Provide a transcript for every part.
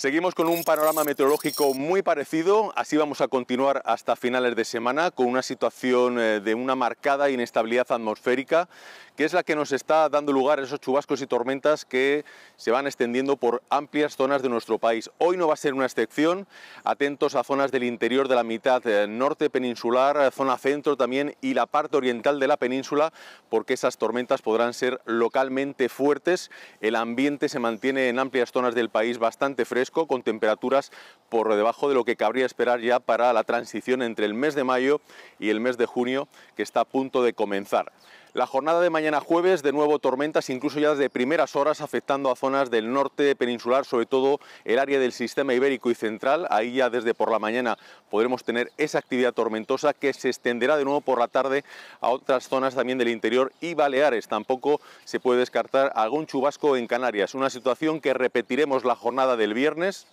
Seguimos con un panorama meteorológico muy parecido, así vamos a continuar hasta finales de semana con una situación eh, de una marcada inestabilidad atmosférica que es la que nos está dando lugar a esos chubascos y tormentas que se van extendiendo por amplias zonas de nuestro país. Hoy no va a ser una excepción, atentos a zonas del interior de la mitad eh, norte peninsular, eh, zona centro también y la parte oriental de la península porque esas tormentas podrán ser localmente fuertes, el ambiente se mantiene en amplias zonas del país bastante fresco con temperaturas por debajo de lo que cabría esperar ya para la transición entre el mes de mayo y el mes de junio que está a punto de comenzar. La jornada de mañana jueves, de nuevo tormentas, incluso ya desde primeras horas, afectando a zonas del norte peninsular, sobre todo el área del sistema ibérico y central. Ahí ya desde por la mañana podremos tener esa actividad tormentosa que se extenderá de nuevo por la tarde a otras zonas también del interior y Baleares. Tampoco se puede descartar algún chubasco en Canarias. Una situación que repetiremos la jornada del viernes,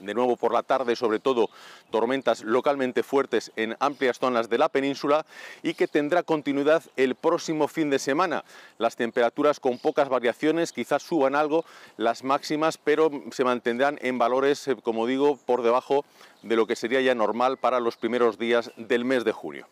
de nuevo por la tarde, sobre todo tormentas localmente fuertes en amplias zonas de la península y que tendrá continuidad el próximo fin de semana. Las temperaturas con pocas variaciones, quizás suban algo las máximas, pero se mantendrán en valores, eh, como digo, por debajo de lo que sería ya normal para los primeros días del mes de junio.